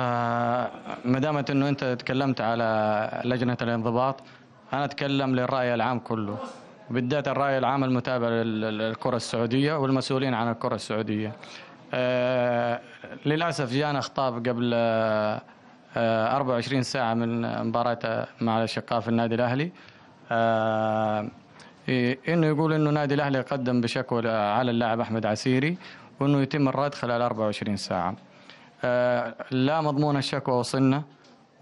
آه، ما دامت انه انت تكلمت على لجنه الانضباط انا اتكلم للراي العام كله بالذات الراي العام المتابع للكره السعوديه والمسؤولين عن الكره السعوديه آه، للاسف جانا خطاب قبل 24 آه، ساعه من مباراه مع الاشقاء في النادي الاهلي إيه، انه يقول انه النادي الاهلي قدم بشكوى على اللاعب احمد عسيري وانه يتم الرد خلال 24 ساعه آه، لا مضمون الشكوى وصلنا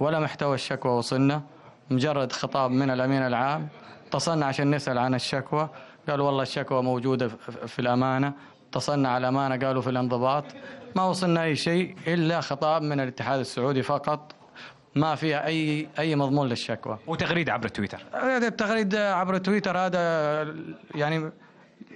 ولا محتوى الشكوى وصلنا مجرد خطاب من الأمين العام اتصلنا عشان نسأل عن الشكوى قالوا والله الشكوى موجودة في الأمانة اتصلنا على الأمانة قالوا في الانضباط ما وصلنا أي شيء إلا خطاب من الاتحاد السعودي فقط ما فيها اي اي مضمون للشكوى وتغريده عبر تويتر التغريده عبر تويتر هذا يعني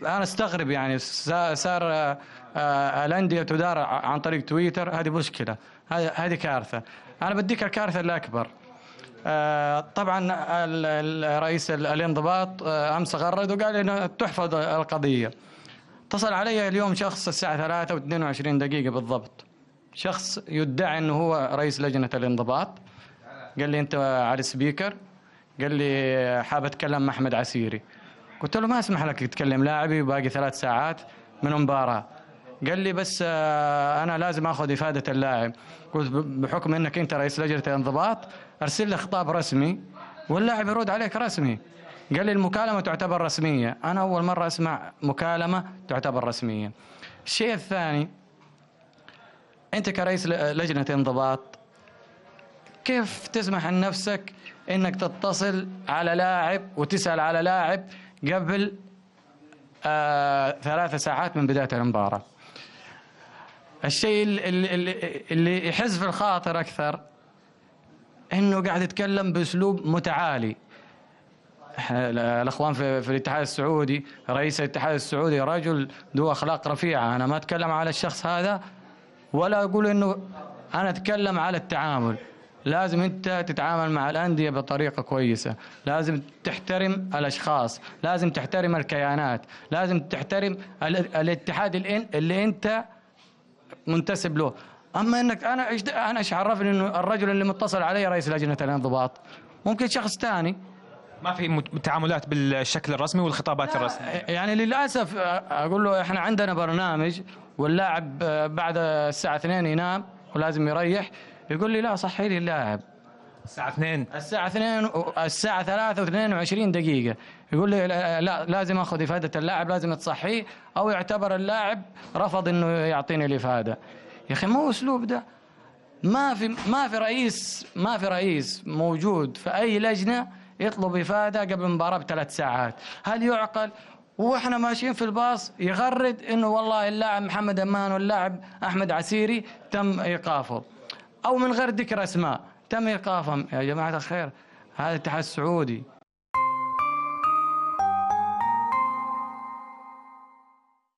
انا استغرب يعني صار آه، آه، الانديه تدار عن طريق تويتر هذه مشكله هذه كارثه انا بديك الكارثه الاكبر آه، طبعا رئيس الانضباط امس غرد وقال انه تحفظ القضيه اتصل علي اليوم شخص الساعه 3 و22 دقيقه بالضبط شخص يدعي انه هو رئيس لجنه الانضباط قال لي انت على سبيكر قال لي حاب اتكلم مع احمد عسيري قلت له ما اسمح لك تكلم لاعبي وباقي ثلاث ساعات من المباراه قال لي بس آه، انا لازم اخذ افاده اللاعب قلت بحكم انك انت رئيس لجنه الانضباط ارسل لي خطاب رسمي واللاعب يرد عليك رسمي قال لي المكالمه تعتبر رسميه انا اول مره اسمع مكالمه تعتبر رسميه الشيء الثاني انت كرئيس لجنه انضباط كيف تسمح لنفسك انك تتصل على لاعب وتسال على لاعب قبل آه ثلاث ساعات من بداية المباراة الشيء اللي, اللي, اللي يحز في الخاطر أكثر أنه قاعد يتكلم بأسلوب متعالي الاخوان في, في الاتحاد السعودي رئيس الاتحاد السعودي رجل ذو اخلاق رفيعه انا ما اتكلم على الشخص هذا ولا اقول انه انا اتكلم على التعامل لازم انت تتعامل مع الانديه بطريقه كويسه لازم تحترم الاشخاص لازم تحترم الكيانات لازم تحترم الاتحاد اللي انت منتسب له اما انك انا ايش انا ايش عرفني انه الرجل اللي متصل علي رئيس لجنه الانضباط ممكن شخص ثاني ما في تعاملات بالشكل الرسمي والخطابات الرسميه يعني للاسف اقول له احنا عندنا برنامج واللاعب بعد الساعه 2 ينام ولازم يريح يقول لي لا صحي لي اللاعب الساعة 2 الساعة 2 الساعة 3 و22 دقيقة يقول لي لا لازم اخذ افادة اللاعب لازم تصحيه او يعتبر اللاعب رفض انه يعطيني الافادة يا اخي مو اسلوب ده ما في ما في رئيس ما في رئيس موجود في اي لجنة يطلب افادة قبل المباراة بثلاث ساعات هل يعقل واحنا ماشيين في الباص يغرد انه والله اللاعب محمد امان واللاعب احمد عسيري تم ايقافه أو من غير ذكر أسماء تم إيقافهم يا جماعة الخير هذا الاتحاد السعودي